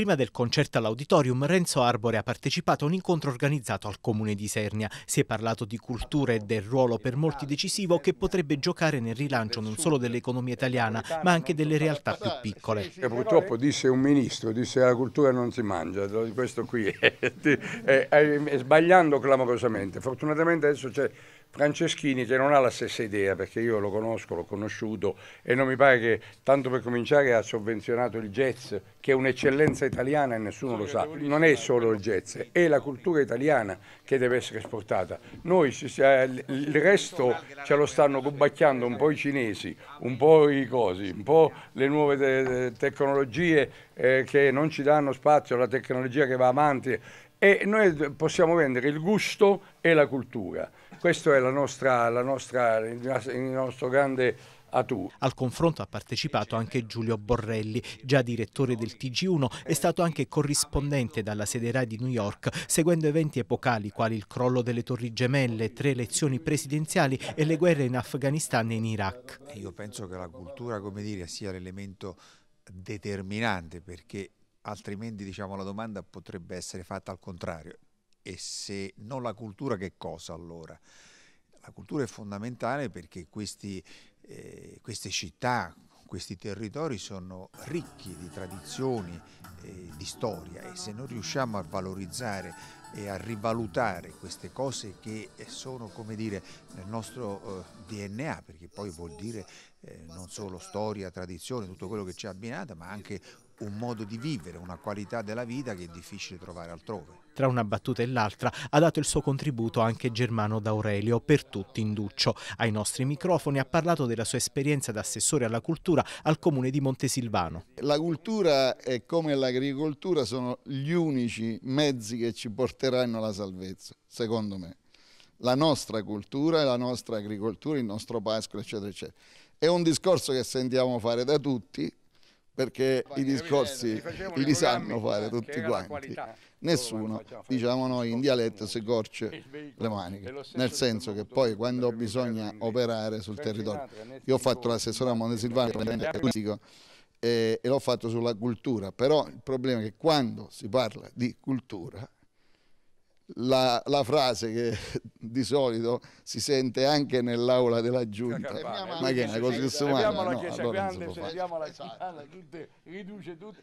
Prima del concerto all'auditorium, Renzo Arbore ha partecipato a un incontro organizzato al comune di Sernia. Si è parlato di cultura e del ruolo per molti decisivo che potrebbe giocare nel rilancio non solo dell'economia italiana, ma anche delle realtà più piccole. E purtroppo disse un ministro, disse la cultura non si mangia, questo qui è, è, è, è sbagliando clamorosamente. Fortunatamente adesso c'è Franceschini che non ha la stessa idea perché io lo conosco, l'ho conosciuto e non mi pare che tanto per cominciare ha sovvenzionato il jazz che è un'eccellenza italiana, e nessuno lo sa, non è solo il jazz, è la cultura italiana che deve essere esportata. Noi, il resto ce lo stanno combacchiando un po' i cinesi, un po' i cosi, un po' le nuove tecnologie eh, che non ci danno spazio, la tecnologia che va avanti e noi possiamo vendere il gusto e la cultura. Questo è la nostra, la nostra, il nostro grande al confronto ha partecipato anche Giulio Borrelli, già direttore del TG1, è stato anche corrispondente dalla sede RAI di New York, seguendo eventi epocali quali il crollo delle Torri Gemelle, tre elezioni presidenziali e le guerre in Afghanistan e in Iraq. Io penso che la cultura, come dire, sia l'elemento determinante perché altrimenti diciamo, la domanda potrebbe essere fatta al contrario. E se non la cultura, che cosa allora? La cultura è fondamentale perché questi eh, queste città, questi territori sono ricchi di tradizioni, eh, di storia e se non riusciamo a valorizzare e a rivalutare queste cose che sono come dire nel nostro eh, DNA perché poi vuol dire eh, non solo storia, tradizione, tutto quello che ci è abbinata, ma anche un modo di vivere, una qualità della vita che è difficile trovare altrove. Tra una battuta e l'altra ha dato il suo contributo anche Germano D'Aurelio, per tutti in Duccio. Ai nostri microfoni ha parlato della sua esperienza da assessore alla cultura al comune di Montesilvano. La cultura e come l'agricoltura sono gli unici mezzi che ci porteranno alla salvezza, secondo me la nostra cultura, la nostra agricoltura, il nostro pascolo, eccetera, eccetera. È un discorso che sentiamo fare da tutti, perché Vai, i discorsi li sanno fare eh, tutti quanti. Nessuno, diciamo noi in dialetto, si corce le maniche, nel senso che poi quando bisogna operare sul territorio, io ho fatto l'assessore a Montesilvano e, e l'ho fatto sulla cultura, però il problema è che quando si parla di cultura la, la frase che di solito si sente anche nell'aula della giunta. Ma che è una cosa che No, allora grande, se ne diamo alla esatto. chiesa grande, riduce tutto.